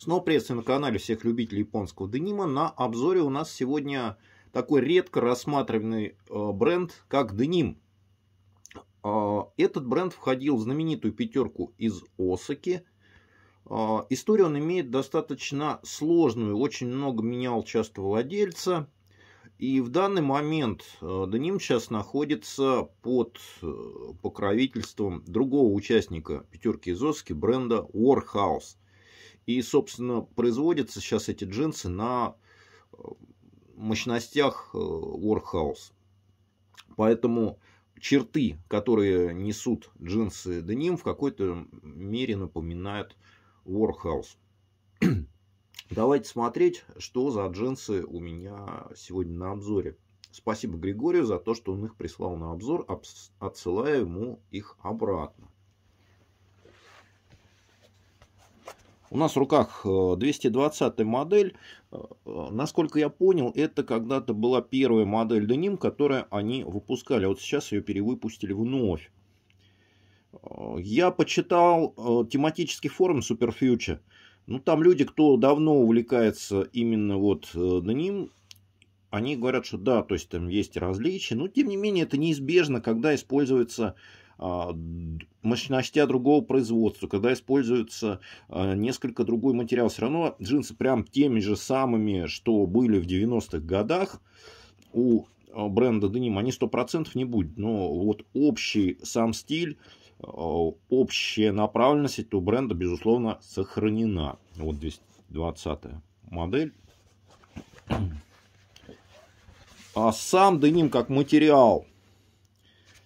Снова приветствую на канале всех любителей японского денима. На обзоре у нас сегодня такой редко рассматриваемый э, бренд, как деним. Э, этот бренд входил в знаменитую пятерку из Осаки. Э, История он имеет достаточно сложную, очень много менял часто владельца. И в данный момент Деним сейчас находится под покровительством другого участника пятерки из Осаки, бренда Warhouse. И, собственно, производятся сейчас эти джинсы на э, мощностях э, Warhouse. Поэтому черты, которые несут джинсы деним, в какой-то мере напоминают Warhouse. Давайте смотреть, что за джинсы у меня сегодня на обзоре. Спасибо Григорию за то, что он их прислал на обзор. Отсылаю ему их обратно. У нас в руках 220 э, модель. Э, э, насколько я понял, это когда-то была первая модель деним, которую они выпускали. А вот сейчас ее перевыпустили вновь. Я почитал тематический форум Superfuture. Ну, там люди, кто давно увлекается именно вот деним, они говорят, что да, то есть там есть различия. Но, тем не менее, это неизбежно, когда используется а, мощностя другого производства, когда используется а, несколько другой материал. Все равно джинсы прям теми же самыми, что были в 90-х годах у а, бренда Denim, они 100% не будет. Но вот общий сам стиль, общая направленность этого бренда, безусловно, сохранена. Вот 220 модель. А сам деним как материал –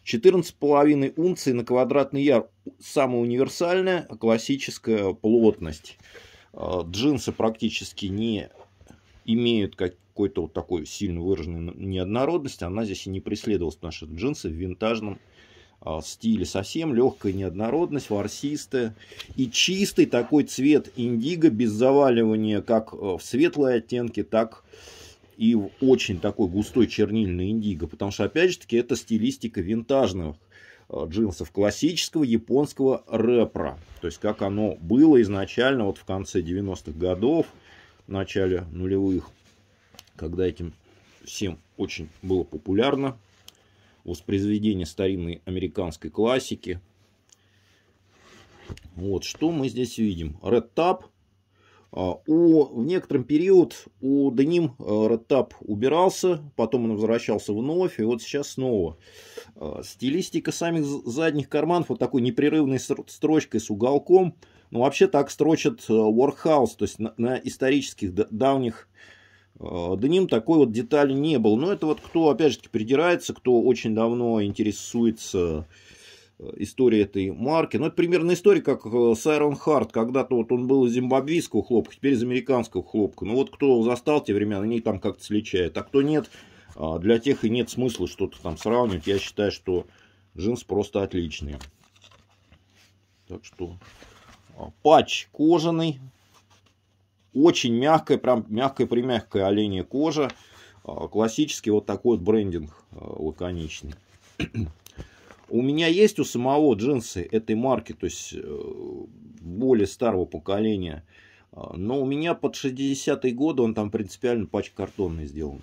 14,5 унций на квадратный яр самая универсальная классическая плотность. А, джинсы практически не имеют какой-то вот такой сильно выраженной неоднородности. Она здесь и не преследовалась, потому что джинсы в винтажном а, стиле совсем легкая неоднородность, ворсистая и чистый такой цвет индиго без заваливания как э, в светлые оттенки, так и и в очень такой густой чернильный индиго, потому что, опять же таки, это стилистика винтажных э, джинсов классического японского рэпра. То есть, как оно было изначально вот в конце 90-х годов, в начале нулевых, когда этим всем очень было популярно. Воспроизведение старинной американской классики. Вот, что мы здесь видим. Red Tap а, у, в некотором период у Даним э, Реттап убирался, потом он возвращался вновь, и вот сейчас снова. А, стилистика самих задних карманов вот такой непрерывной строчкой с уголком. Ну, вообще так строчат э, Warhouse, то есть на, на исторических давних а, Даним такой вот детали не был. Но это вот кто, опять же, придирается, кто очень давно интересуется история этой марки. Ну, это примерно история, как э, Сайрон Харт. Когда-то вот он был из зимбабвийского хлопка, теперь из американского хлопка. Ну, вот кто застал те времена, они там как-то сличают. А кто нет, а, для тех и нет смысла что-то там сравнивать. Я считаю, что джинсы просто отличные. Так что а, патч кожаный. Очень мягкая, прям мягкая-примягкая оленья кожа. А, классический вот такой вот брендинг лаконичный. У меня есть у самого джинсы этой марки, то есть э, более старого поколения. Э, но у меня под 60-е годы он там принципиально пачка пачкартонный сделан.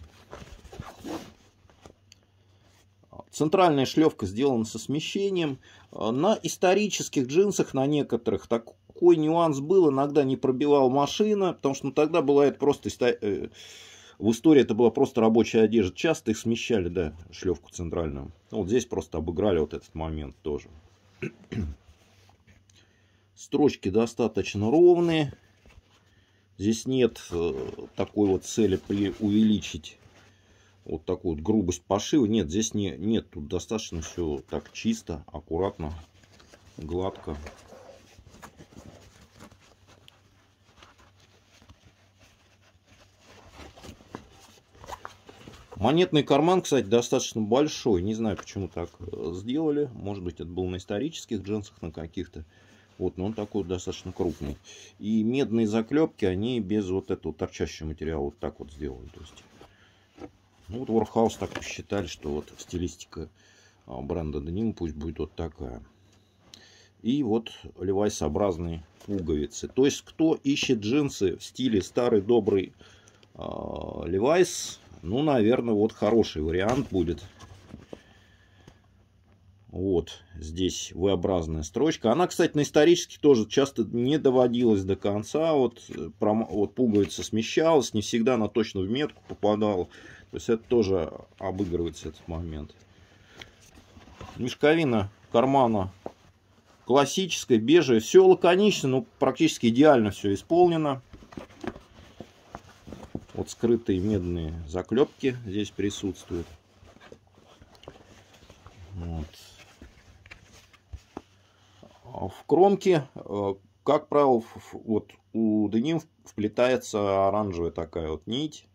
Центральная шлевка сделана со смещением. Э, на исторических джинсах, на некоторых, такой нюанс был. Иногда не пробивал машина, потому что ну, тогда была это просто в истории это была просто рабочая одежда. Часто их смещали, да, шлевку центральную. Ну, вот здесь просто обыграли вот этот момент тоже. Строчки достаточно ровные. Здесь нет э, такой вот цели при увеличить вот такую вот грубость пошива. Нет, здесь не, нет, тут достаточно все так чисто, аккуратно, гладко. Монетный карман, кстати, достаточно большой. Не знаю, почему так э, сделали. Может быть, это был на исторических джинсах, на каких-то. Вот, но он такой достаточно крупный. И медные заклепки, они без вот этого торчащего материала вот так вот сделали. То есть, ну, вот Warhouse так посчитали, что вот стилистика а, бренда Denim пусть будет вот такая. И вот левайсообразные пуговицы. То есть, кто ищет джинсы в стиле старый добрый а, Левайс, ну, наверное, вот хороший вариант будет. Вот здесь V-образная строчка. Она, кстати, на исторически тоже часто не доводилась до конца. Вот, э, пром... вот пуговица смещалась, не всегда она точно в метку попадала. То есть это тоже обыгрывается этот момент. Мешковина кармана классическая, бежевая. Все лаконично, но ну, практически идеально все исполнено. Вот скрытые медные заклепки здесь присутствуют. Вот. А в кромке, э, как правило, вот у деним вплетается оранжевая такая вот нить.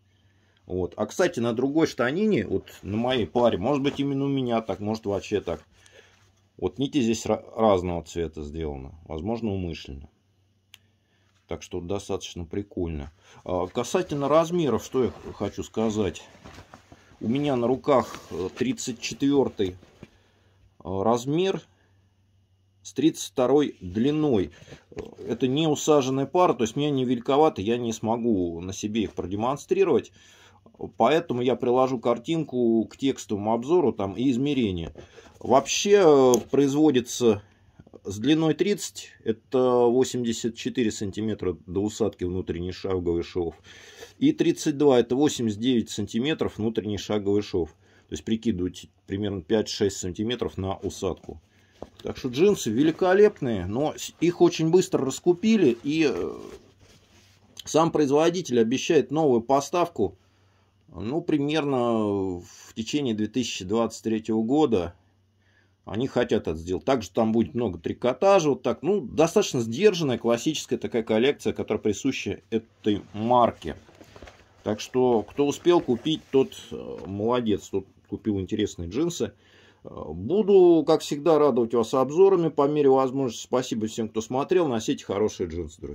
Вот. А, кстати, на другой штанине, вот на моей паре, может быть, именно у меня так, может, вообще так. Вот нити здесь разного цвета сделаны. Возможно, умышленно. Так что достаточно прикольно. А, касательно размеров, что я хочу сказать. У меня на руках 34 э, э, размер с 32 длиной. Э, это не усаженная пара, то есть мне не великовато, я не смогу на себе их продемонстрировать. Поэтому я приложу картинку к текстовому обзору там и измерения. Вообще производится с длиной 30, это 84 сантиметра до усадки внутренний шаговый шов. И 32, это 89 сантиметров внутренний шаговый шов. То есть прикидывайте примерно 5-6 сантиметров на усадку. Так что джинсы великолепные, но их очень быстро раскупили. И э, сам производитель обещает новую поставку, ну, примерно в течение 2023 года. Они хотят это сделать. Также там будет много трикотажа, вот так. Ну, достаточно сдержанная классическая такая коллекция, которая присуща этой марке. Так что, кто успел купить, тот э, молодец. Тот купил интересные джинсы. Э, буду, как всегда, радовать вас обзорами по мере возможности. Спасибо всем, кто смотрел. Носите хорошие джинсы, друзья.